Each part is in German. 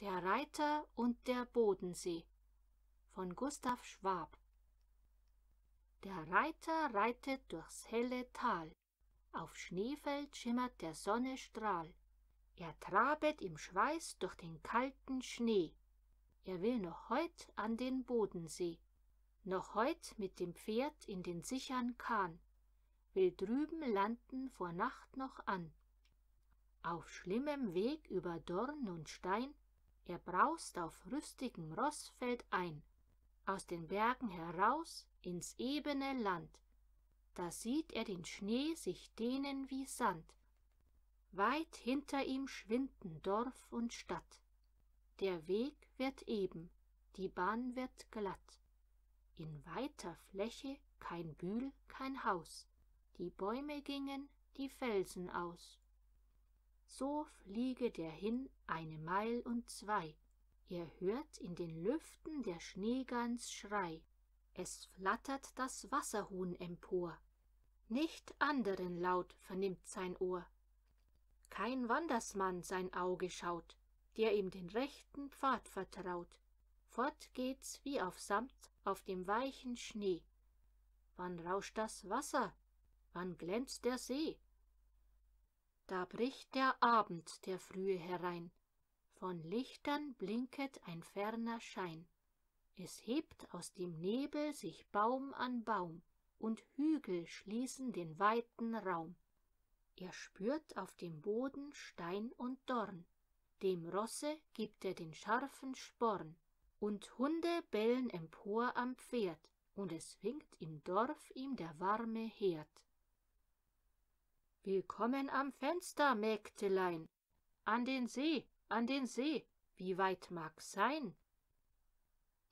Der Reiter und der Bodensee von Gustav Schwab Der Reiter reitet durchs helle Tal, auf Schneefeld schimmert der Sonne Strahl. Er trabet im Schweiß durch den kalten Schnee, er will noch heut an den Bodensee, noch heut mit dem Pferd in den sichern Kahn, will drüben landen vor Nacht noch an. Auf schlimmem Weg über Dorn und Stein er braust auf rüstigem Rossfeld ein, aus den Bergen heraus ins ebene Land. Da sieht er den Schnee sich dehnen wie Sand. Weit hinter ihm schwinden Dorf und Stadt. Der Weg wird eben, die Bahn wird glatt. In weiter Fläche kein Bühl, kein Haus. Die Bäume gingen, die Felsen aus so fliege der hin eine Meil und zwei. Ihr hört in den Lüften der Schneegans Schrei. Es flattert das Wasserhuhn empor. Nicht anderen Laut vernimmt sein Ohr. Kein Wandersmann sein Auge schaut, der ihm den rechten Pfad vertraut. Fort geht's wie auf Samt auf dem weichen Schnee. Wann rauscht das Wasser? Wann glänzt der See? da bricht der Abend der Frühe herein, von Lichtern blinket ein ferner Schein. Es hebt aus dem Nebel sich Baum an Baum, und Hügel schließen den weiten Raum. Er spürt auf dem Boden Stein und Dorn, dem Rosse gibt er den scharfen Sporn, und Hunde bellen empor am Pferd, und es winkt im Dorf ihm der warme Herd willkommen am Fenster, Mägdelein. An den See, an den See, wie weit mag sein?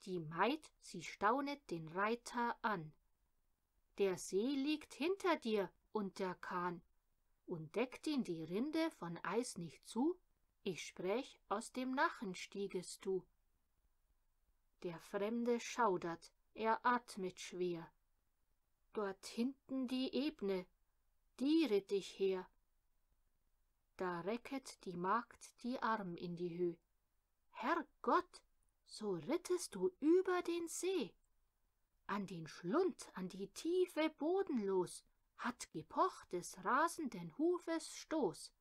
Die Maid, sie staunet den Reiter an. Der See liegt hinter dir und der Kahn, und deckt ihn die Rinde von Eis nicht zu, ich sprech, aus dem Nachen stiegest du. Der Fremde schaudert, er atmet schwer. Dort hinten die Ebne, die ritt ich her. Da recket die Magd die Arm in die Höh. Herrgott, so rittest du über den See. An den Schlund, an die Tiefe bodenlos, hat gepocht des rasenden Hufes Stoß.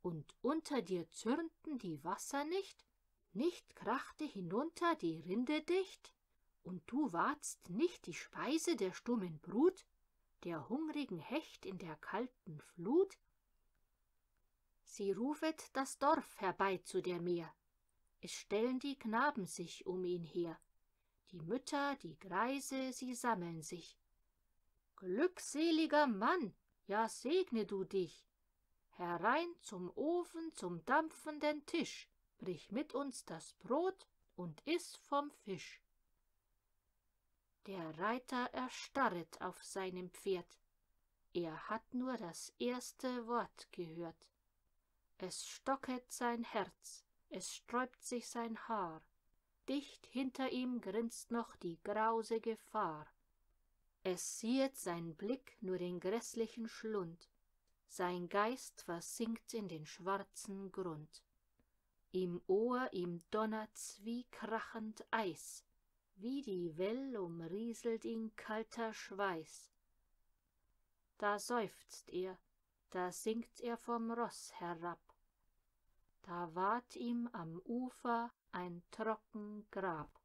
Und unter dir zürnten die Wasser nicht, nicht krachte hinunter die Rinde dicht, und du wardst nicht die Speise der stummen Brut, der hungrigen Hecht in der kalten Flut? Sie rufet das Dorf herbei zu der Meer, es stellen die Knaben sich um ihn her, die Mütter, die Greise, sie sammeln sich. Glückseliger Mann, ja segne du dich, herein zum Ofen, zum dampfenden Tisch, brich mit uns das Brot und iss vom Fisch. Der Reiter erstarret auf seinem Pferd. Er hat nur das erste Wort gehört. Es stocket sein Herz, es sträubt sich sein Haar. Dicht hinter ihm grinst noch die grause Gefahr. Es siehet sein Blick nur den grässlichen Schlund, sein Geist versinkt in den schwarzen Grund. Im Ohr ihm donnert's wie krachend Eis, wie die Well umrieselt ihn kalter Schweiß. Da seufzt er, da sinkt er vom Ross herab, da ward ihm am Ufer ein trocken Grab.